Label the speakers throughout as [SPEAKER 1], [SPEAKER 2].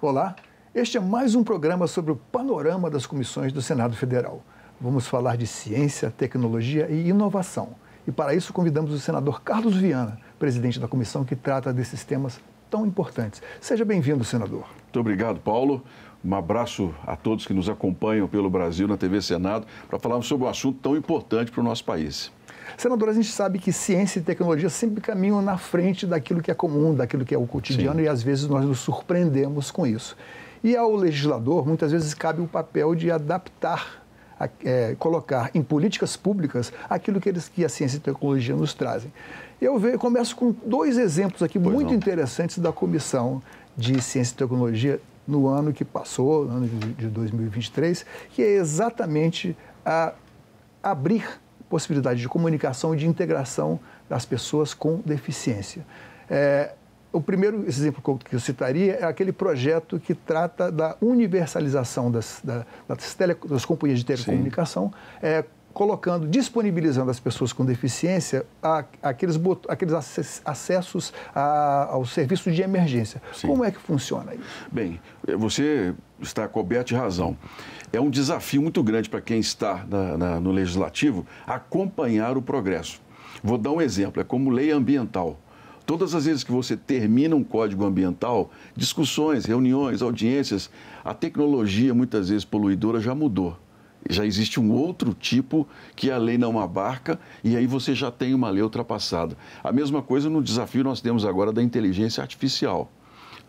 [SPEAKER 1] Olá, este é mais um programa sobre o panorama das comissões do Senado Federal. Vamos falar de ciência, tecnologia e inovação. E para isso convidamos o senador Carlos Viana, presidente da comissão que trata desses temas tão importantes. Seja bem-vindo, senador.
[SPEAKER 2] Muito obrigado, Paulo. Um abraço a todos que nos acompanham pelo Brasil na TV Senado para falarmos sobre um assunto tão importante para o nosso país.
[SPEAKER 1] Senador, a gente sabe que ciência e tecnologia sempre caminham na frente daquilo que é comum, daquilo que é o cotidiano, Sim. e às vezes nós nos surpreendemos com isso. E ao legislador, muitas vezes, cabe o papel de adaptar a, é, colocar em políticas públicas aquilo que, eles, que a ciência e tecnologia nos trazem. Eu ve, começo com dois exemplos aqui pois muito não. interessantes da Comissão de Ciência e Tecnologia no ano que passou, ano de, de 2023, que é exatamente a abrir possibilidade de comunicação e de integração das pessoas com deficiência. É, o primeiro exemplo que eu citaria é aquele projeto que trata da universalização das, das, tele, das companhias de telecomunicação é, colocando, disponibilizando às pessoas com deficiência a, aqueles, bot, aqueles acessos a, ao serviço de emergência. Sim. Como é que funciona isso?
[SPEAKER 2] Bem, eh, você está coberto de razão. É um desafio muito grande para quem está na, na, no legislativo acompanhar o progresso. Vou dar um exemplo, é como lei ambiental. Todas as vezes que você termina um código ambiental, discussões, reuniões, audiências, a tecnologia, muitas vezes poluidora, já mudou já existe um outro tipo que a lei não abarca e aí você já tem uma lei ultrapassada. A mesma coisa no desafio nós temos agora da inteligência artificial.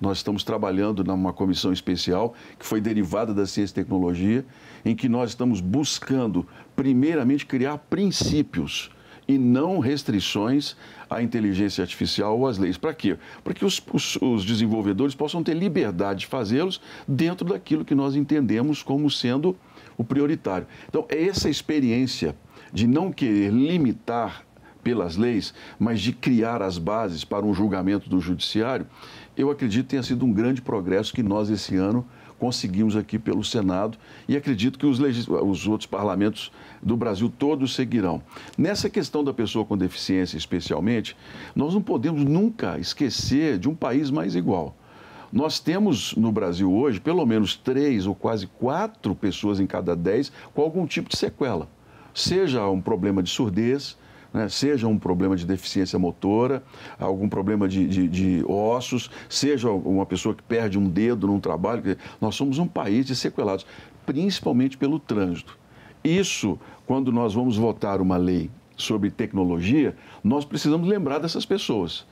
[SPEAKER 2] Nós estamos trabalhando numa comissão especial que foi derivada da ciência e tecnologia, em que nós estamos buscando, primeiramente, criar princípios e não restrições à inteligência artificial ou às leis. Para quê? Para que os, os, os, desenvolvedores possam ter liberdade de fazê-los dentro daquilo que nós entendemos como sendo o prioritário. Então, é essa experiência de não querer limitar pelas leis, mas de criar as bases para um julgamento do judiciário, eu acredito tenha sido um grande progresso que nós esse ano conseguimos aqui pelo Senado e acredito que os, legis... os outros parlamentos do Brasil todos seguirão. Nessa questão da pessoa com deficiência, especialmente, nós não podemos nunca esquecer de um país mais igual. Nós temos no Brasil hoje pelo menos três ou quase quatro pessoas em cada dez com algum tipo de sequela. Seja um problema de surdez, né, seja um problema de deficiência motora, algum problema de, de, de, ossos, seja uma pessoa que perde um dedo num trabalho. nós somos um país de sequelados, principalmente pelo trânsito. Isso, quando nós vamos votar uma lei sobre tecnologia, nós precisamos lembrar dessas pessoas.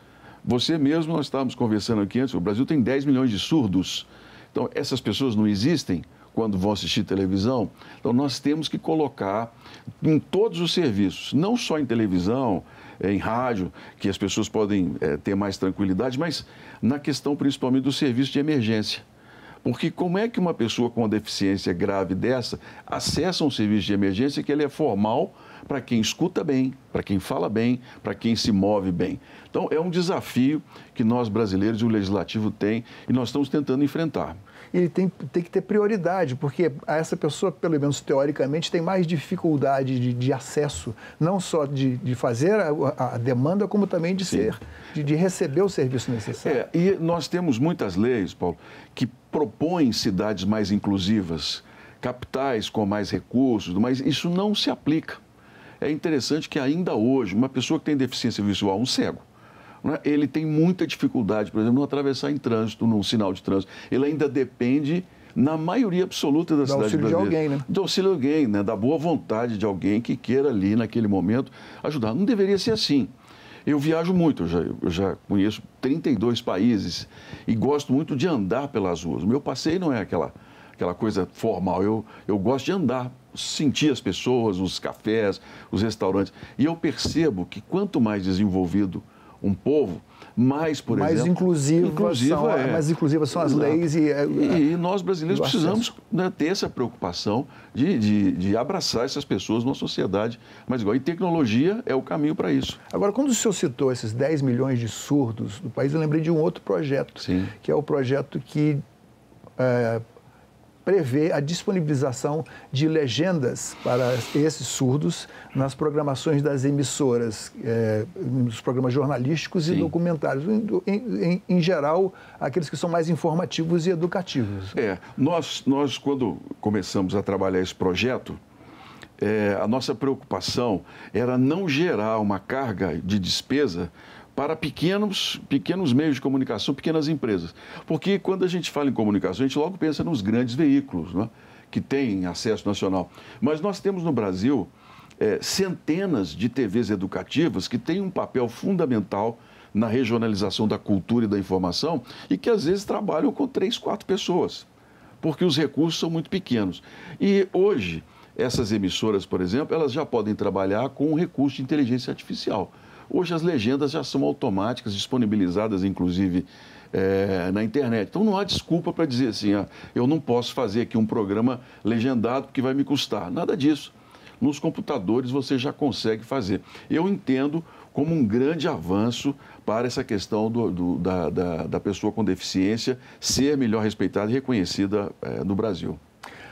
[SPEAKER 2] Você mesmo, nós estávamos conversando aqui antes, o Brasil tem 10 milhões de surdos. Então, essas pessoas não existem quando vão assistir televisão. Então, nós temos que colocar em todos os serviços, não só em televisão, eh, em rádio, que as pessoas podem é, ter mais tranquilidade, mas na questão principalmente do serviço de emergência. Porque como é que uma pessoa com uma deficiência grave dessa acessa um serviço de emergência que ele é formal para quem escuta bem, para quem fala bem, para quem se move bem? Então, é um desafio que nós brasileiros e o legislativo tem e nós estamos tentando enfrentar
[SPEAKER 1] ele tem, tem que ter prioridade, porque essa pessoa, pelo menos teoricamente, tem mais dificuldade de, de acesso, não só de, de fazer a, a, demanda, como também de Sim. ser, de, de, receber o serviço necessário.
[SPEAKER 2] É, e nós temos muitas leis, Paulo, que propõe cidades mais inclusivas, capitais com mais recursos, mas isso não se aplica. É interessante que ainda hoje, uma pessoa que tem deficiência visual, um cego, né, ele tem muita dificuldade, por exemplo, não atravessar em trânsito, num sinal de trânsito. Ele ainda depende, na maioria absoluta da, da cidade auxílio brasileira. De alguém, né? Do auxílio de alguém, né? Da boa vontade de alguém que queira ali, naquele momento, ajudar. Não deveria ser assim. Eu viajo muito, eu já, eu já conheço 32 países e gosto muito de andar pelas ruas. O meu passeio não é aquela, aquela coisa formal, eu, eu gosto de andar, sentir as pessoas, os cafés, os restaurantes. E eu percebo que quanto mais desenvolvido com o povo, mais, por mais exemplo. Inclusiva inclusiva são, é. Mais inclusivas são as Exato. leis e. É- e, e nós brasileiros precisamos né, ter essa preocupação de, de, de, abraçar essas pessoas numa sociedade mais igual. E tecnologia é o caminho para isso. Agora, quando o senhor
[SPEAKER 1] citou esses 10 milhões de surdos do país, eu lembrei de um outro projeto, Sim. que é o projeto que. É, prevê a disponibilização de legendas para esses surdos nas programações das emissoras, é, nos programas jornalísticos Sim. e documentários, em, em, em, geral, aqueles que são mais informativos e educativos.
[SPEAKER 2] É, nós, nós quando começamos a trabalhar esse projeto, é, a nossa preocupação era não gerar uma carga de despesa para pequenos, pequenos meios de comunicação, pequenas empresas. Porque quando a gente fala em comunicação, a gente logo pensa nos grandes veículos, né? que têm acesso nacional. Mas nós temos no Brasil é, centenas de TVs educativas que têm um papel fundamental na regionalização da cultura e da informação e que às vezes trabalham com três, quatro pessoas, porque os recursos são muito pequenos. E hoje, essas emissoras, por exemplo, elas já podem trabalhar com recurso de inteligência artificial. Hoje as legendas já são automáticas, disponibilizadas inclusive é, na internet. Então não há desculpa para dizer assim, ah, eu não posso fazer aqui um programa legendado porque vai me custar. Nada disso. Nos computadores você já consegue fazer. Eu entendo como um grande avanço para essa questão do, do, da, da, da, pessoa com deficiência ser melhor respeitada e reconhecida é, no Brasil.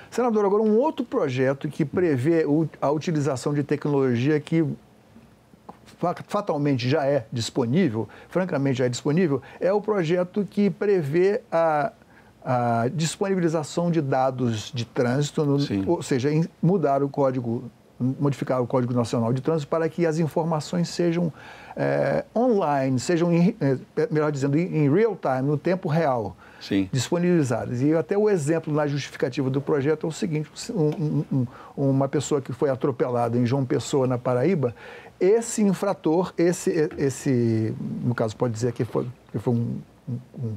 [SPEAKER 1] Senador, agora um outro projeto que prevê a utilização de tecnologia que fatalmente já é disponível, francamente já é disponível, é o projeto que prevê a, a disponibilização de dados de trânsito, no, ou seja, em, mudar o código, modificar o Código Nacional de Trânsito para que as informações sejam é, online, sejam, em, eh, melhor dizendo, em real time, no tempo real. Sim. disponibilizadas. E até o exemplo na justificativa do projeto é o seguinte: um, um, uma pessoa que foi atropelada em João Pessoa, na Paraíba, esse infrator, esse, esse no caso pode dizer que foi, que foi um, um,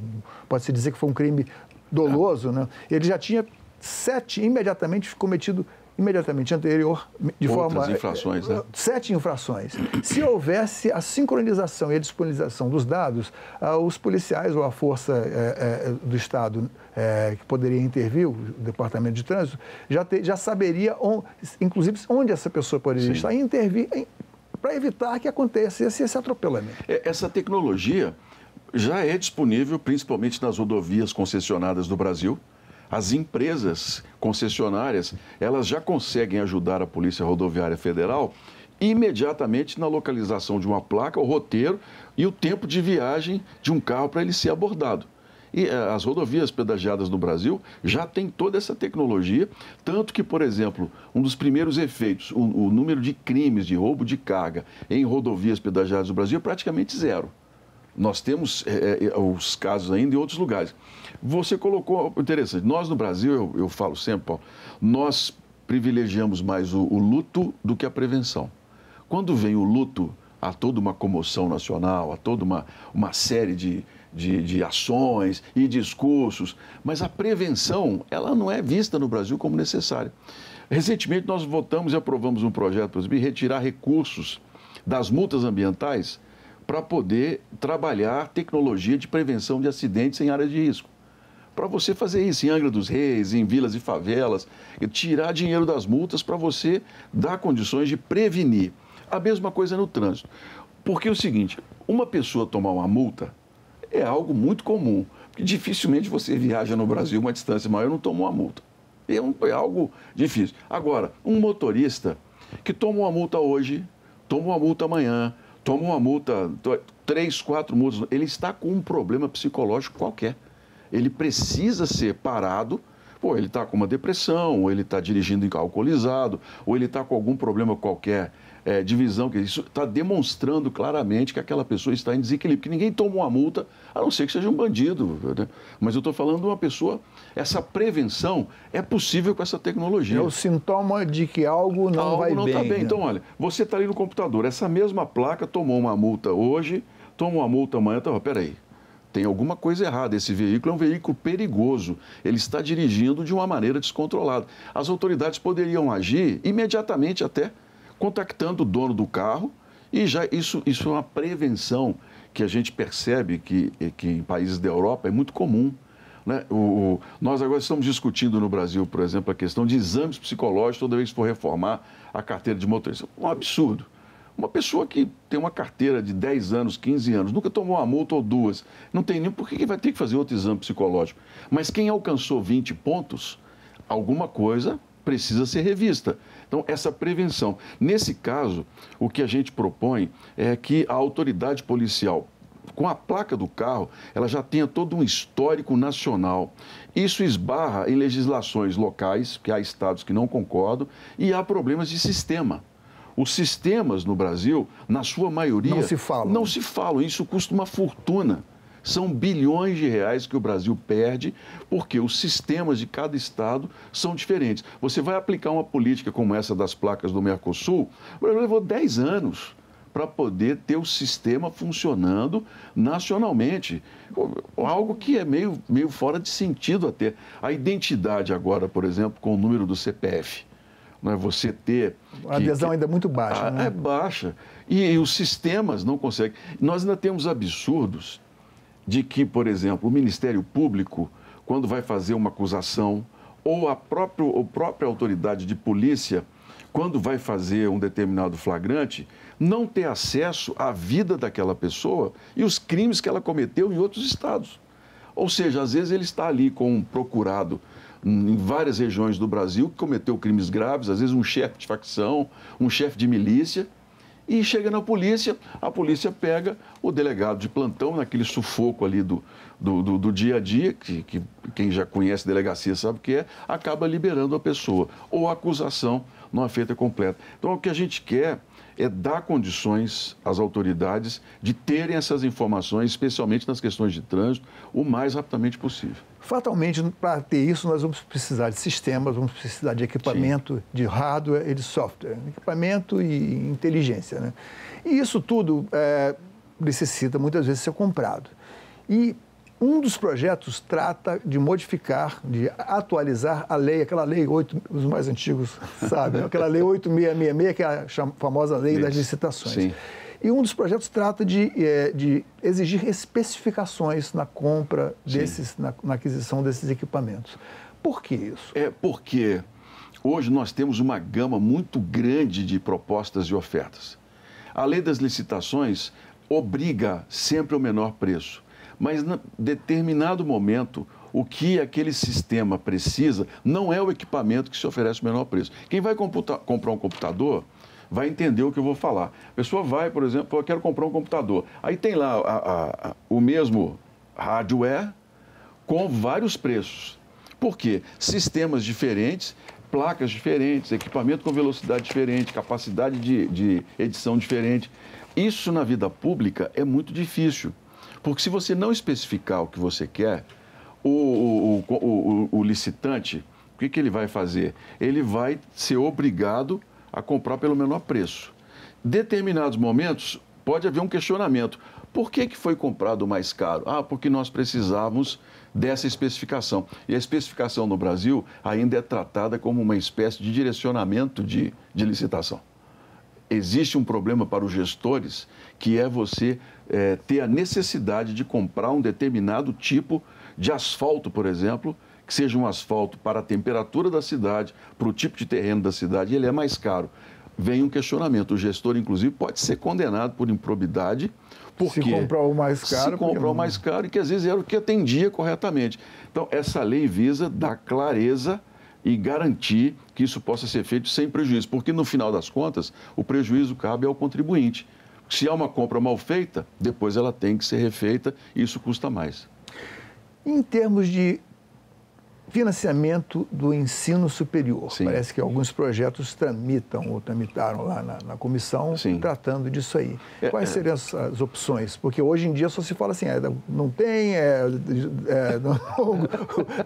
[SPEAKER 1] pode se dizer que foi um crime doloso, né? Ele já tinha sete imediatamente cometido imediatamente anterior de Outras forma é, infrações, né? sete infrações. Se houvesse a sincronização e a disponibilização dos dados, ah, os policiais ou a força é, é, do Estado que poderia intervir, o Departamento de Trânsito, já, te, já saberia, on, inclusive, onde essa pessoa poderia Sim. estar e intervir para evitar que aconteça esse atropelamento.
[SPEAKER 2] É, essa tecnologia já é disponível principalmente nas rodovias concessionadas do Brasil. As empresas concessionárias, elas já conseguem ajudar a Polícia Rodoviária Federal imediatamente na localização de uma placa, o roteiro e o tempo de viagem de um carro para ele ser abordado. E eh, as rodovias pedagiadas no Brasil já têm toda essa tecnologia, tanto que, por exemplo, um dos primeiros efeitos, o, o número de crimes de roubo de carga em rodovias pedagiadas no Brasil é praticamente zero. Nós temos é, os casos ainda em outros lugares. Você colocou, interessante, nós no Brasil, eu, eu falo sempre, Paulo, nós privilegiamos mais o, o luto do que a prevenção. Quando vem o luto, há toda uma comoção nacional, há toda uma, uma série de, de, de ações e discursos, mas a prevenção ela não é vista no Brasil como necessária. Recentemente, nós votamos e aprovamos um projeto para o retirar recursos das multas ambientais para poder trabalhar tecnologia de prevenção de acidentes em áreas de risco. Para você fazer isso em Angra dos Reis, em vilas e favelas, tirar dinheiro das multas para você dar condições de prevenir. A mesma coisa no trânsito. Porque é o seguinte, uma pessoa tomar uma multa, é algo muito comum. Porque dificilmente você viaja no Brasil uma distância maior e não toma uma multa. É, um, é algo difícil. Agora, um motorista que toma uma multa hoje, toma uma multa amanhã, toma uma multa, três, quatro multas, ele está com um problema psicológico qualquer. Ele precisa ser parado. Pô, ele está com uma depressão, ou ele está dirigindo alcoolizado, ou ele está com algum problema qualquer é, divisão, que isso está demonstrando claramente que aquela pessoa está em desequilíbrio, que ninguém toma uma multa, a não ser que seja um bandido. Né? Mas eu estou falando de uma pessoa, essa prevenção é possível com essa tecnologia. É o
[SPEAKER 1] sintoma de que algo não algo vai não tá bem. Tá bem. Né? Então,
[SPEAKER 2] olha, você está ali no computador, essa mesma placa tomou uma multa hoje, tomou uma multa amanhã, tá, peraí, tem alguma coisa errada. Esse veículo é um veículo perigoso. Ele está dirigindo de uma maneira descontrolada. As autoridades poderiam agir imediatamente até contactando o dono do carro e já isso, isso é uma prevenção que a gente percebe que, que em países da Europa é muito comum. Né? O, o, nós agora estamos discutindo no Brasil, por exemplo, a questão de exames psicológicos toda vez que for reformar a carteira de motorista. Um absurdo. Uma pessoa que tem uma carteira de 10 anos, 15 anos, nunca tomou uma multa ou duas, não tem nem por que vai ter que fazer outro exame psicológico. Mas quem alcançou 20 pontos, alguma coisa precisa ser revista. Então, essa prevenção. Nesse caso, o que a gente propõe é que a autoridade policial com a placa do carro, ela já tenha todo um histórico nacional. Isso esbarra em legislações locais, que há estados que não concordam, e há problemas de sistema. Os sistemas no Brasil, na sua maioria, não se falam. Não se falam. Isso custa uma fortuna. São bilhões de reais que o Brasil perde, porque os sistemas de cada estado são diferentes. Você vai aplicar uma política como essa das placas do Mercosul, o Brasil levou 10 anos para poder ter o sistema funcionando nacionalmente. Algo que é meio, meio fora de sentido até. A identidade agora, por exemplo, com o número do CPF. Não é você ter. A adesão que, ainda é muito baixa, a, ah, né? É baixa. E, e os sistemas não conseguem. Nós ainda temos absurdos de que, por exemplo, o Ministério Público, quando vai fazer uma acusação, ou a própria, própria autoridade de polícia, quando vai fazer um determinado flagrante, não ter acesso à vida daquela pessoa e os crimes que ela cometeu em outros estados. Ou seja, às vezes ele está ali com um procurado hum, em várias regiões do Brasil que cometeu crimes graves, às vezes um chefe de facção, um chefe de milícia, e chega na polícia, a polícia pega o delegado de plantão, naquele sufoco ali do, do, do, do dia a dia, que, que quem já conhece delegacia sabe o que é, acaba liberando a pessoa. Ou a acusação não é feita completa. Então, o que a gente quer é dar condições às autoridades de terem essas informações, especialmente nas questões de trânsito, o mais rapidamente possível.
[SPEAKER 1] Fatalmente, para ter isso, nós vamos precisar de sistemas, vamos precisar de equipamento, Sim. de hardware e de software. Equipamento e inteligência. Né? E isso tudo é, necessita muitas vezes ser comprado. E um dos projetos trata de modificar, de atualizar a lei, aquela lei 8, os mais antigos sabem, aquela lei 8666, que é a famosa lei Isso. das licitações. Sim. E um dos projetos trata de, é, de exigir especificações na compra desses, na, na, aquisição desses equipamentos. Por que isso?
[SPEAKER 2] É porque hoje nós temos uma gama muito grande de propostas e ofertas. A lei das licitações obriga sempre o menor preço, mas em determinado momento o que aquele sistema precisa não é o equipamento que se oferece o menor preço. Quem vai computar, comprar um computador vai entender o que eu vou falar. A pessoa vai, por exemplo, eu quero comprar um computador. Aí tem lá a, a, a, o mesmo hardware com vários preços. Por quê? Sistemas diferentes, placas diferentes, equipamento com velocidade diferente, capacidade de, de edição diferente. Isso na vida pública é muito difícil. Porque se você não especificar o que você quer, o, o, o, o licitante, o que, que ele vai fazer? Ele vai ser obrigado a comprar pelo menor preço. Determinados momentos pode haver um questionamento. Por que, que foi comprado mais caro? Ah, porque nós precisávamos dessa especificação. E a especificação no Brasil ainda é tratada como uma espécie de direcionamento de, de licitação. Existe um problema para os gestores que é você é, ter a necessidade de comprar um determinado tipo de asfalto, por exemplo, que seja um asfalto para a temperatura da cidade, para o tipo de terreno da cidade, ele é mais caro. Vem um questionamento. O gestor, inclusive, pode ser condenado por improbidade. Porque se comprou o mais caro. Se comprou o mais caro e que às vezes era o que atendia corretamente. Então, essa lei visa dar clareza e garantir que isso possa ser feito sem prejuízo, porque no final das contas, o prejuízo cabe ao contribuinte. Se há uma compra mal feita, depois ela tem que ser refeita e isso custa mais.
[SPEAKER 1] Em termos de financiamento do ensino superior. Sim. Parece que alguns projetos tramitam ou tramitaram lá na, na comissão Sim. tratando disso aí. É, é. Quais seriam as, as, opções? Porque hoje em dia só se fala assim, é, não tem, é, é, não,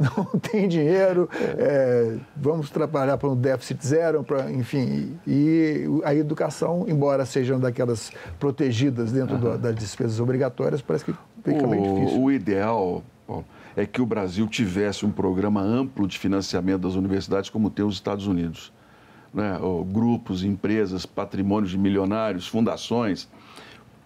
[SPEAKER 1] não, tem dinheiro, é, vamos trabalhar para um déficit zero, para, enfim. E a educação, embora sejam daquelas protegidas dentro uhum. do, das despesas obrigatórias, parece que fica o, bem difícil.
[SPEAKER 2] O ideal Paulo, é que o Brasil tivesse um programa amplo de financiamento das universidades, como tem os Estados Unidos. Né? Grupos, empresas, patrimônios de milionários, fundações,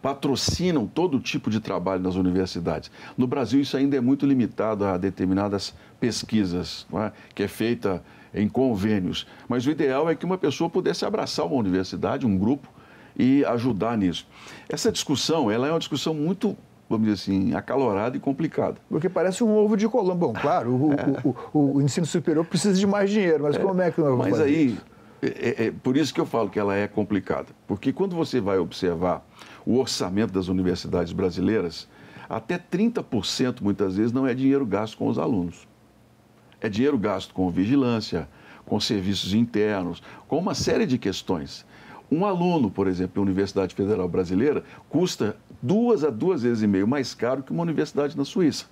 [SPEAKER 2] patrocinam todo tipo de trabalho nas universidades. No Brasil, isso ainda é muito limitado a determinadas pesquisas, é? que é feita em convênios. Mas o ideal é que uma pessoa pudesse abraçar uma universidade, um grupo, e ajudar nisso. Essa discussão, ela é uma
[SPEAKER 1] discussão muito vamos dizer assim, acalorada e complicada. Porque parece um ovo de Colombo. Bom, claro, o, é. o, o, o, ensino superior precisa de mais dinheiro, mas é. como é que nós vamos Mas aí,
[SPEAKER 2] é, é, é, por isso que eu falo que ela é complicada. Porque quando você vai observar o orçamento das universidades brasileiras, até 30% muitas vezes não é dinheiro gasto com os alunos. É dinheiro gasto com vigilância, com serviços internos, com uma série de questões. Um aluno, por exemplo, da Universidade Federal Brasileira custa duas a duas vezes e meio mais caro que uma universidade na Suíça.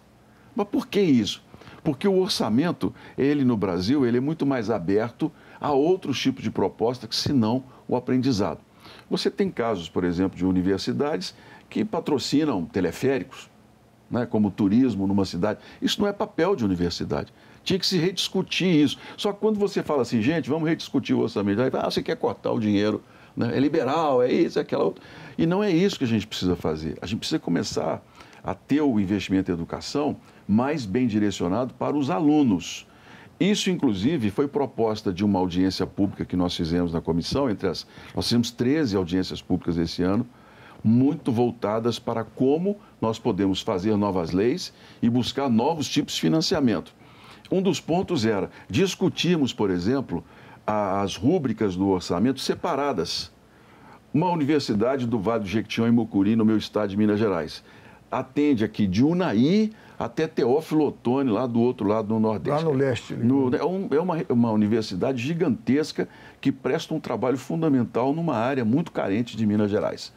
[SPEAKER 2] Mas por que isso? Porque o orçamento, ele no Brasil, ele é muito mais aberto a outros tipos de proposta que senão o aprendizado. Você tem casos, por exemplo, de universidades que patrocinam teleféricos, né, como turismo numa cidade. Isso não é papel de universidade. Tinha que se rediscutir isso. Só que quando você fala assim, gente, vamos rediscutir o orçamento, aí, ah, você quer cortar o dinheiro né? é liberal, é isso, é aquela outra. E não é isso que a gente precisa fazer. A gente precisa começar a ter o investimento em educação mais bem direcionado para os alunos. Isso, inclusive, foi proposta de uma audiência pública que nós fizemos na comissão, entre as. Nós fizemos 13 audiências públicas esse ano, muito voltadas para como nós podemos fazer novas leis e buscar novos tipos de financiamento. Um dos pontos era discutirmos, por exemplo, as rúbricas do orçamento separadas. Uma universidade do Vale do Jequitinhonha e Mucuri, no meu estado de Minas Gerais, atende aqui de Unai até Teófilo Otoni, lá do outro lado do Nordeste. Lá no leste. No, é, um, é uma, uma, universidade gigantesca que presta um trabalho fundamental numa área muito carente de Minas Gerais.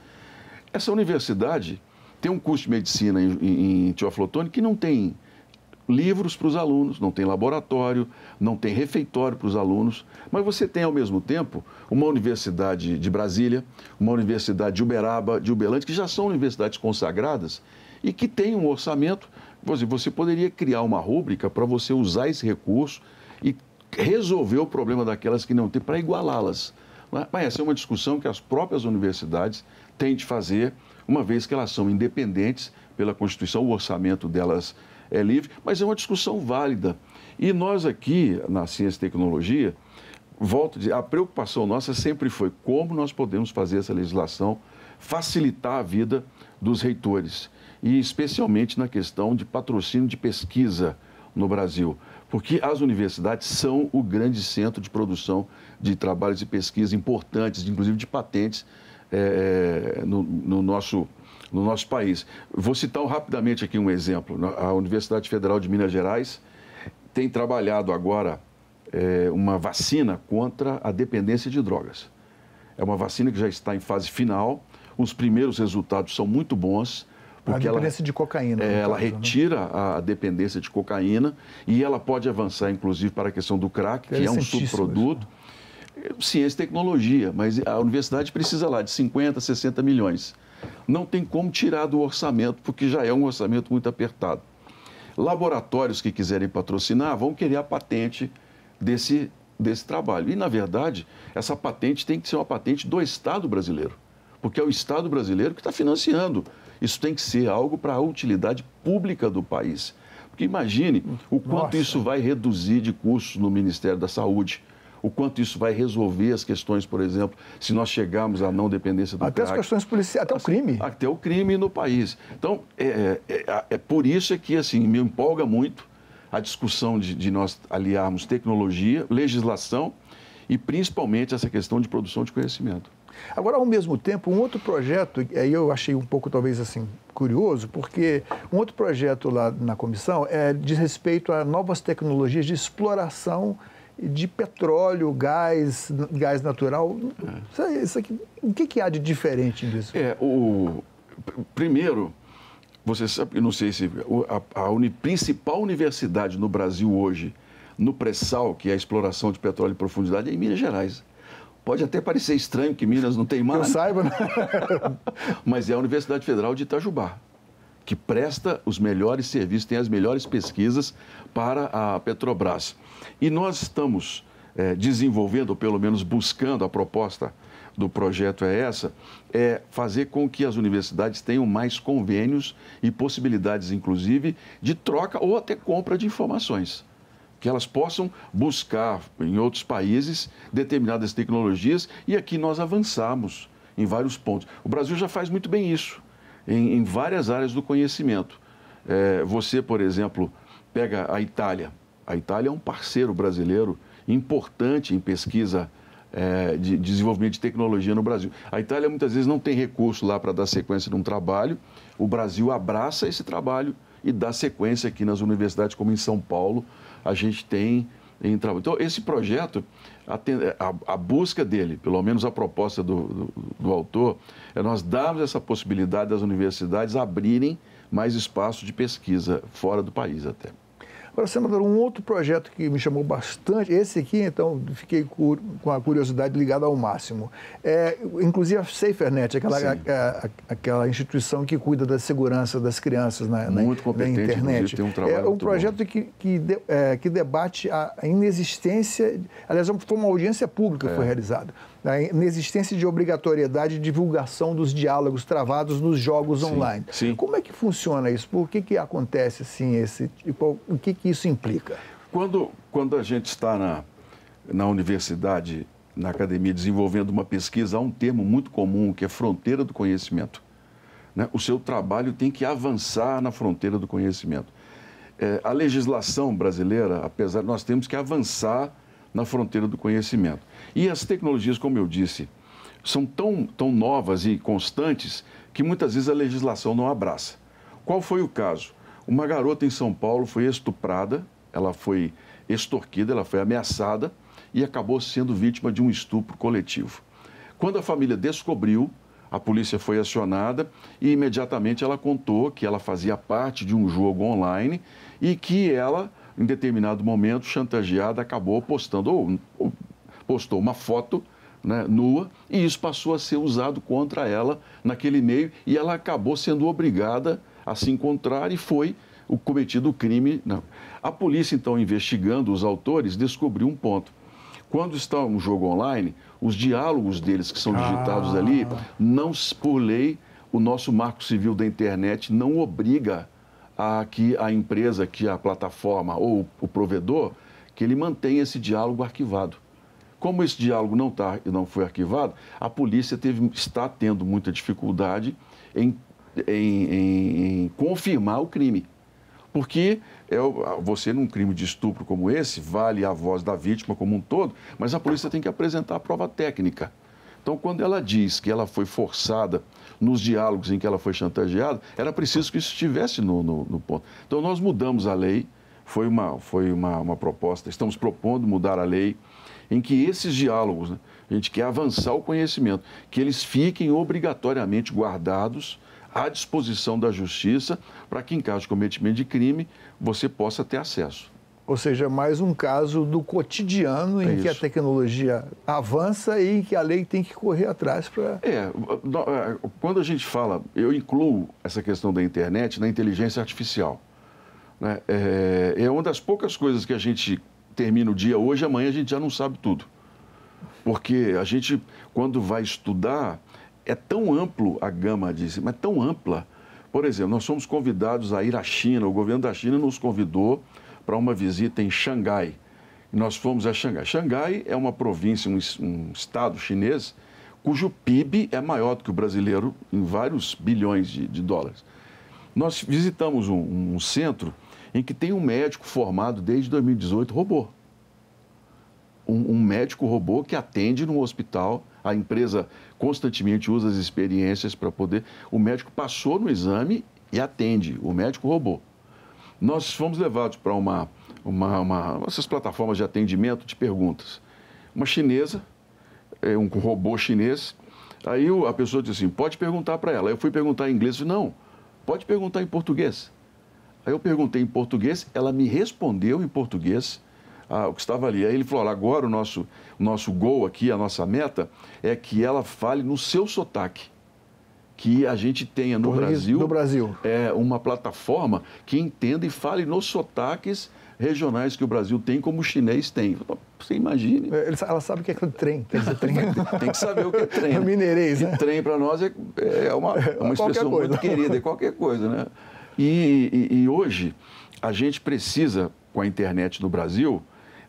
[SPEAKER 2] Essa universidade tem um curso de medicina em, em, em Teófilo Otoni que não tem livros para os alunos, não tem laboratório, não tem refeitório para os alunos, mas você tem ao mesmo tempo uma universidade de Brasília, uma universidade de Uberaba, de Uberlândia, que já são universidades consagradas e que tem um orçamento. Você poderia criar uma rúbrica para você usar esse recurso e resolver o problema daquelas que não têm, para igualá-las. Né? Mas essa é uma discussão que as próprias universidades têm de fazer, uma vez que elas são independentes pela Constituição, o orçamento delas é livre, mas é uma discussão válida. E nós aqui, na ciência e tecnologia, volto a dizer, a preocupação nossa sempre foi como nós podemos fazer essa legislação facilitar a vida dos reitores, e especialmente na questão de patrocínio de pesquisa no Brasil, porque as universidades são o grande centro de produção de trabalhos de pesquisa importantes, inclusive de patentes é, no, no nosso no nosso país. Vou citar rapidamente aqui um exemplo. A Universidade Federal de Minas Gerais tem trabalhado agora é, uma vacina contra a dependência de drogas. É uma vacina que já está em fase final. Os primeiros resultados são muito bons. Porque a
[SPEAKER 1] dependência ela, de cocaína. É, né, ela caso,
[SPEAKER 2] né? retira né? a dependência de cocaína e ela pode avançar, inclusive, para a questão do crack, que é um subproduto. Isso. É, ciência e tecnologia, mas a universidade precisa lá de 50, 60 milhões não tem como tirar do orçamento, porque já é um orçamento muito apertado. Laboratórios que quiserem patrocinar vão querer a patente desse, desse trabalho. E, na verdade, essa patente tem que ser uma patente do Estado brasileiro, porque é o Estado brasileiro que está financiando. Isso tem que ser algo para a utilidade pública do país. Porque imagine o quanto Nossa. isso vai reduzir de custos no Ministério da Saúde, o quanto isso vai resolver as questões, por exemplo, se nós chegarmos à não dependência do até crack. Até as
[SPEAKER 1] questões policiais, até o assim, crime.
[SPEAKER 2] Até o crime no país. Então, é, é, é, é por isso é que, assim, me empolga muito a discussão de, de nós aliarmos tecnologia, legislação e, principalmente, essa questão de produção de conhecimento.
[SPEAKER 1] Agora, ao mesmo tempo, um outro projeto, aí eu achei um pouco, talvez, assim, curioso, porque um outro projeto lá na comissão é diz respeito a novas tecnologias de exploração de petróleo, gás, gás natural. É. Isso, aqui, o que, que, há de diferente nisso?
[SPEAKER 2] É, o, primeiro, você sabe, não sei se a, a uni, principal universidade no Brasil hoje, no pré-sal, que é a exploração de petróleo em profundidade, é em Minas Gerais. Pode até parecer estranho que Minas não tem mar. Não saiba,
[SPEAKER 1] né?
[SPEAKER 2] Mas é a Universidade Federal de Itajubá que presta os melhores serviços, tem as melhores pesquisas para a Petrobras. E nós estamos é, desenvolvendo, ou pelo menos buscando, a proposta do projeto é essa, é fazer com que as universidades tenham mais convênios e possibilidades, inclusive, de troca ou até compra de informações que elas possam buscar em outros países determinadas tecnologias e aqui nós avançamos em vários pontos. O Brasil já faz muito bem isso em, em várias áreas do conhecimento. É, você, por exemplo, pega a Itália. A Itália é um parceiro brasileiro importante em pesquisa é, de desenvolvimento de tecnologia no Brasil. A Itália muitas vezes não tem recurso lá para dar sequência de um trabalho. O Brasil abraça esse trabalho e dá sequência aqui nas universidades, como em São Paulo, a gente tem em trabalho. Então, esse projeto é, a, a, busca dele, pelo menos a proposta do, do, do autor, é nós darmos essa possibilidade das universidades abrirem mais espaço de pesquisa fora do país até.
[SPEAKER 1] Agora, senador, um outro projeto que me chamou bastante, esse aqui, então, fiquei com a curiosidade ligada ao máximo. É, inclusive a SaferNet, aquela, a, é, a, aquela instituição que cuida da segurança das crianças né, na, Muito na, na internet. Tem um é um projeto bom. que, que, de, é, que debate a inexistência. Aliás, foi uma audiência pública que é. foi realizada na existência de obrigatoriedade de divulgação dos diálogos travados nos jogos sim, online. Sim. Como é que funciona isso? Por que, que acontece assim? Esse, o que, que isso implica?
[SPEAKER 2] Quando, quando a gente está na, na universidade, na academia, desenvolvendo uma pesquisa, há um termo muito comum que é fronteira do conhecimento. Né? O seu trabalho tem que avançar na fronteira do conhecimento. É, a legislação brasileira, apesar de nós temos que avançar na fronteira do conhecimento. E as tecnologias, como eu disse, são tão, tão novas e constantes que muitas vezes a legislação não abraça. Qual foi o caso? Uma garota em São Paulo foi estuprada, ela foi extorquida, ela foi ameaçada e acabou sendo vítima de um estupro coletivo. Quando a família descobriu, a polícia foi acionada e imediatamente ela contou que ela fazia parte de um jogo online e que ela em determinado momento, chantageada, acabou postando, ou, ou postou uma foto né, nua, e isso passou a ser usado contra ela naquele meio, e ela acabou sendo obrigada a se encontrar e foi o cometido o crime. Não. A polícia, então, investigando os autores, descobriu um ponto. Quando está um jogo online, os diálogos deles que são ah. digitados ah. ali, não por lei, o nosso marco civil da internet não obriga a que a empresa, que a plataforma ou o provedor, que ele mantenha esse diálogo arquivado. Como esse diálogo não tá e não foi arquivado, a polícia teve, está tendo muita dificuldade em, em, em, em confirmar o crime. Porque é, você, num crime de estupro como esse, vale a voz da vítima como um todo, mas a polícia tem que apresentar a prova técnica. Então, quando ela diz que ela foi forçada nos diálogos em que ela foi chantageada, era preciso que isso estivesse no, no, no ponto. Então, nós mudamos a lei, foi, uma, foi uma, uma proposta, estamos propondo mudar a lei em que esses diálogos, né, a gente quer avançar o conhecimento, que eles fiquem obrigatoriamente guardados à disposição da justiça para que, em caso de cometimento de crime, você possa ter acesso.
[SPEAKER 1] Ou seja, mais um caso do cotidiano em é que a tecnologia avança e que a lei tem que correr atrás para.
[SPEAKER 2] É, é, quando a gente fala, eu incluo essa questão da internet na inteligência artificial. Né? É, é uma das poucas coisas que a gente termina o dia hoje, amanhã a gente já não sabe tudo. Porque a gente, quando vai estudar, é tão amplo a gama disso, mas é tão ampla. Por exemplo, nós somos convidados a ir à China, o governo da China nos convidou para uma visita em Xangai. E nós fomos a Xangai. Xangai é uma província, um, um estado chinês, cujo PIB é maior do que o brasileiro em vários bilhões de, de dólares. Nós visitamos um, um centro em que tem um médico formado desde 2018 robô. Um, um, médico robô que atende no hospital. A empresa constantemente usa as experiências para poder. O médico passou no exame e atende, o médico robô nós fomos levados para uma, uma, uma, essas plataformas de atendimento de perguntas. Uma chinesa, é, um robô chinês, aí a pessoa disse assim, pode perguntar para ela. Eu fui perguntar em inglês, e não, pode perguntar em português. Aí eu perguntei em português, ela me respondeu em português ah, o que estava ali. Aí ele falou, agora o nosso, nosso gol aqui, a nossa meta, é que ela fale no seu sotaque que a gente tenha no Brasil, no Brasil, É, uma plataforma que entenda e fale nos sotaques regionais que o Brasil tem, como o chinês tem. Você imagine.
[SPEAKER 1] É, ela sabe o que é, é trem. Tem que, trem.
[SPEAKER 2] tem que saber o que é trem. É mineirês, né? trem para nós é, é uma, é uma expressão coisa. muito querida, é qualquer coisa, né? E, e, e hoje a gente precisa, com a internet no Brasil,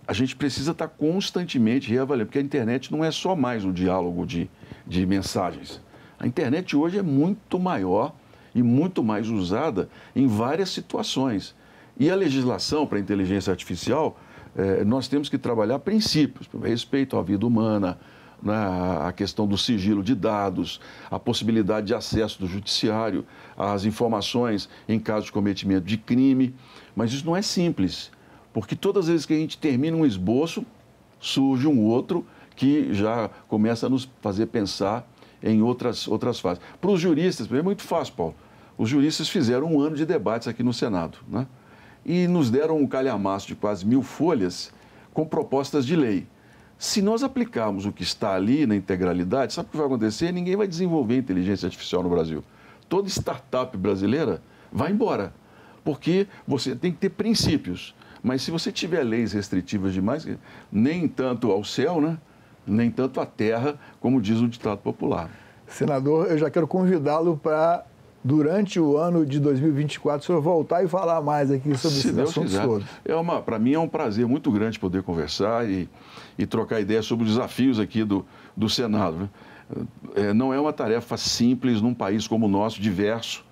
[SPEAKER 2] a gente precisa estar tá constantemente reavaliando, porque a internet não é só mais um diálogo de, de mensagens a internet hoje é muito maior e muito mais usada em várias situações. E a legislação para a inteligência artificial, é, nós temos que trabalhar princípios, respeito à vida humana, na, né, a questão do sigilo de dados, a possibilidade de acesso do judiciário às informações em caso de cometimento de crime. Mas isso não é simples, porque todas as vezes que a gente termina um esboço, surge um outro que já começa a nos fazer pensar em outras, outras fases. Para os juristas, é muito fácil, Paulo. Os juristas fizeram um ano de debates aqui no Senado, né? E nos deram um calhamaço de quase mil folhas com propostas de lei. Se nós aplicarmos o que está ali na integralidade, sabe o que vai acontecer? Ninguém vai desenvolver inteligência artificial no Brasil. Toda startup brasileira vai embora, porque você tem que ter princípios. Mas se você tiver leis restritivas demais, nem tanto ao céu, né? nem tanto a terra, como
[SPEAKER 1] diz o ditado popular. Senador, eu já quero convidá-lo para, durante o ano de 2024, o senhor voltar e falar mais aqui sobre Se esses Deus assuntos quiser. todos.
[SPEAKER 2] É uma, para mim é um prazer muito grande poder conversar e, e trocar ideias sobre os desafios aqui do, do Senado. Né? É, não é uma tarefa simples num país como o nosso, diverso,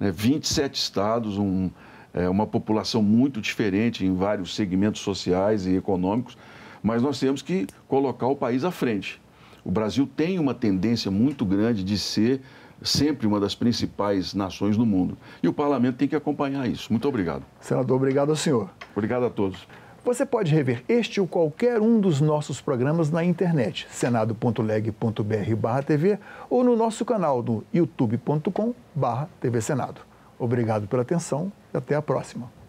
[SPEAKER 2] né? 27 estados, um, é, uma população muito diferente em vários segmentos sociais e econômicos mas nós temos que colocar o país à frente. O Brasil tem uma tendência muito grande de ser sempre uma das principais nações do mundo. E o parlamento tem que acompanhar isso. Muito obrigado. Senador, obrigado ao senhor. Obrigado a todos.
[SPEAKER 1] Você pode rever este ou qualquer um dos nossos programas na internet, senado.leg.br/tv ou no nosso canal no youtube.com/tvsenado. Obrigado pela atenção e até a próxima.